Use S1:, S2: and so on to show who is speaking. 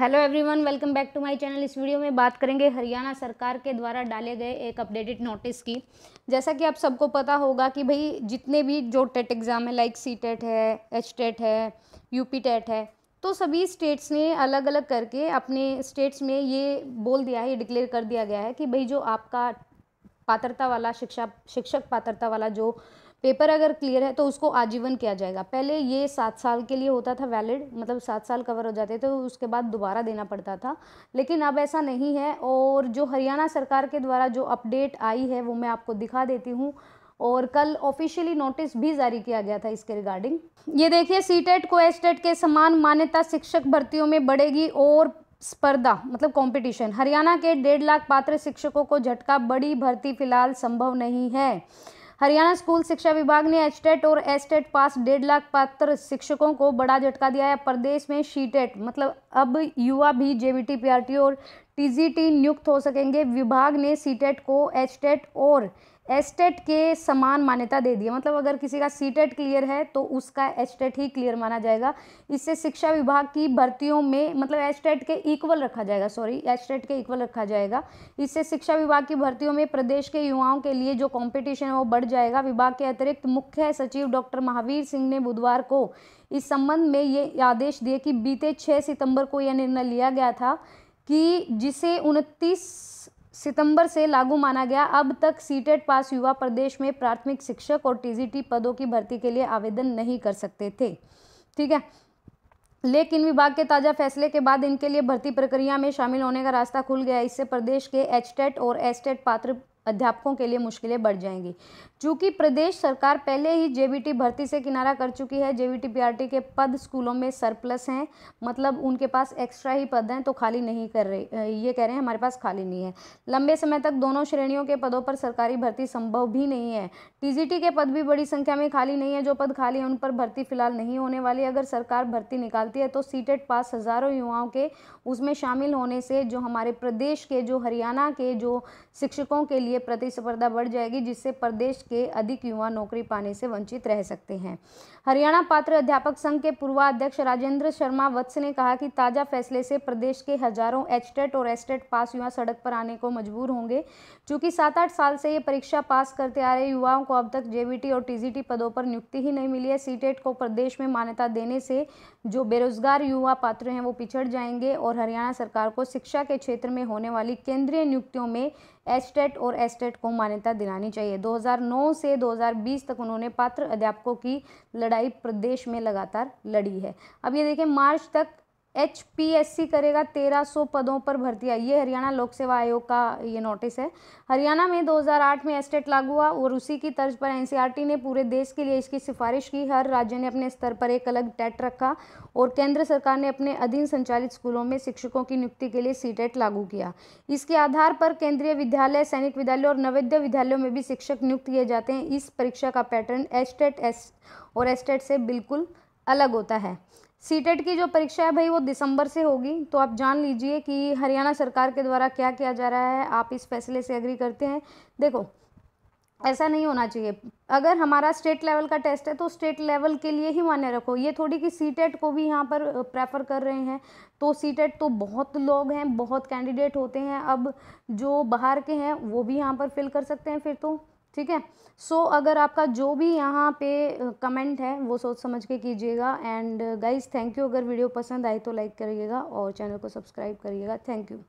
S1: hello everyone welcome back to my channel इस video में बात करेंगे हरियाणा सरकार के द्वारा डाले गए एक अपडेटेड नोटिस की जैसा कि आप सबको पता होगा कि भाई जितने भी जो टेट एग्ज़ाम है लाइक सी टेट है एच टेट e है यूपी टेट e है तो सभी स्टेट्स ने अलग अलग करके अपने स्टेट्स में ये बोल दिया है ये डिक्लेयर कर दिया गया है कि भाई जो आपका पात्रता वाला शिक्षा शिक्षक पात्रता वाला जो पेपर अगर क्लियर है तो उसको आजीवन किया जाएगा पहले ये सात साल के लिए होता था वैलिड मतलब सात साल कवर हो जाते थे तो उसके बाद दोबारा देना पड़ता था लेकिन अब ऐसा नहीं है और जो हरियाणा सरकार के द्वारा जो अपडेट आई है वो मैं आपको दिखा देती हूँ और कल ऑफिशियली नोटिस भी जारी किया गया था इसके रिगार्डिंग ये देखिए सी टेट को एस टेट के समान मान्यता शिक्षक भर्तियों में बढ़ेगी और स्पर्धा मतलब कंपटीशन हरियाणा के डेढ़ लाख पात्र शिक्षकों को झटका बड़ी भर्ती फिलहाल संभव नहीं है हरियाणा स्कूल शिक्षा विभाग ने एचटेट और एसटेट पास डेढ़ लाख पात्र शिक्षकों को बड़ा झटका दिया है प्रदेश में शीटेट मतलब अब युवा भी जेबीटी पीआरटी और टीजीटी नियुक्त हो सकेंगे विभाग ने सीटेट को एचटेट और एस्टेट के समान मान्यता दे दी मतलब अगर किसी का सीटेट क्लियर है तो उसका एस्टेट ही क्लियर माना जाएगा इससे शिक्षा विभाग की भर्तियों में मतलब एस्टेट के इक्वल रखा जाएगा सॉरी एस्टेट के इक्वल रखा जाएगा इससे शिक्षा विभाग की भर्तियों में प्रदेश के युवाओं के लिए जो कॉम्पिटिशन है वो बढ़ जाएगा विभाग के अतिरिक्त मुख्य सचिव डॉक्टर महावीर सिंह ने बुधवार को इस संबंध में ये आदेश दिए कि बीते छः सितंबर को यह निर्णय लिया गया था कि जिसे उनतीस सितंबर से लागू माना गया अब तक सीटेट पास युवा प्रदेश में प्राथमिक शिक्षक और टीजीटी पदों की भर्ती के लिए आवेदन नहीं कर सकते थे ठीक है लेकिन विभाग के ताज़ा फैसले के बाद इनके लिए भर्ती प्रक्रिया में शामिल होने का रास्ता खुल गया इससे प्रदेश के एचटेट और एसटेट पात्र अध्यापकों के लिए मुश्किलें बढ़ जाएंगी चूंकि प्रदेश सरकार पहले ही जेबीटी भर्ती से किनारा कर चुकी है जेबीटी पीआरटी के पद स्कूलों में सरप्लस हैं मतलब उनके पास एक्स्ट्रा ही पद हैं तो खाली नहीं कर रहे ये कह रहे हैं हमारे पास खाली नहीं है लंबे समय तक दोनों श्रेणियों के पदों पर सरकारी भर्ती संभव भी नहीं है टी के पद भी बड़ी संख्या में खाली नहीं है जो पद खाली है उन पर भर्ती फिलहाल नहीं होने वाली अगर सरकार भर्ती निकालती है तो सीटेट पास हज़ारों युवाओं के उसमें शामिल होने से जो हमारे प्रदेश के जो हरियाणा के जो शिक्षकों के लिए लिए प्रतिस्पर्धा बढ़ जाएगी जिससे प्रदेश के अधिक युवा नौकरी पाने से वंचित रह सकते हैं हरियाणा पात्र अध्यापक संघ के पूर्वाध्यक्ष राजेंद्र शर्मा वत्स ने कहा कि ताज़ा फैसले से प्रदेश के हजारों एचटेट और एसटेट पास युवा सड़क पर आने को मजबूर होंगे चूंकि सात आठ साल से ये परीक्षा पास करते आ रहे युवाओं को अब तक जेबीटी और टीजीटी पदों पर नियुक्ति ही नहीं मिली है सीटेट को प्रदेश में मान्यता देने से जो बेरोजगार युवा पात्र हैं वो पिछड़ जाएंगे और हरियाणा सरकार को शिक्षा के क्षेत्र में होने वाली केंद्रीय नियुक्तियों में एस्टेट और एस्टेट को मान्यता दिलानी चाहिए 2009 से 2020 तक उन्होंने पात्र अध्यापकों की लड़ाई प्रदेश में लगातार लड़ी है अब ये देखें मार्च तक एच करेगा 1300 पदों पर भर्तियां ये हरियाणा लोक सेवा आयोग का ये नोटिस है हरियाणा में 2008 में एस्टेट लागू हुआ और उसी की तर्ज पर एनसीईआरटी ने पूरे देश के लिए इसकी सिफारिश की हर राज्य ने अपने स्तर पर एक अलग टेट रखा और केंद्र सरकार ने अपने अधीन संचालित स्कूलों में शिक्षकों की नियुक्ति के लिए सी लागू किया इसके आधार पर केंद्रीय विद्यालय सैनिक विद्यालय और नवोदय विद्यालयों में भी शिक्षक नियुक्त किए जाते हैं इस परीक्षा का पैटर्न एस्टेट एस और एस्टेट से बिल्कुल अलग होता है सी e की जो परीक्षा है भाई वो दिसंबर से होगी तो आप जान लीजिए कि हरियाणा सरकार के द्वारा क्या किया जा रहा है आप इस फैसले से एग्री करते हैं देखो ऐसा नहीं होना चाहिए अगर हमारा स्टेट लेवल का टेस्ट है तो स्टेट लेवल के लिए ही मान्य रखो ये थोड़ी कि सी टेट e को भी यहाँ पर प्रेफर कर रहे हैं तो सी टेट e तो बहुत लोग हैं बहुत कैंडिडेट होते हैं अब जो बाहर के हैं वो भी यहाँ पर फिल कर सकते हैं फिर तो ठीक है सो अगर आपका जो भी यहाँ पे कमेंट है वो सोच समझ के कीजिएगा एंड गाइज थैंक यू अगर वीडियो पसंद आए तो लाइक करिएगा और चैनल को सब्सक्राइब करिएगा थैंक यू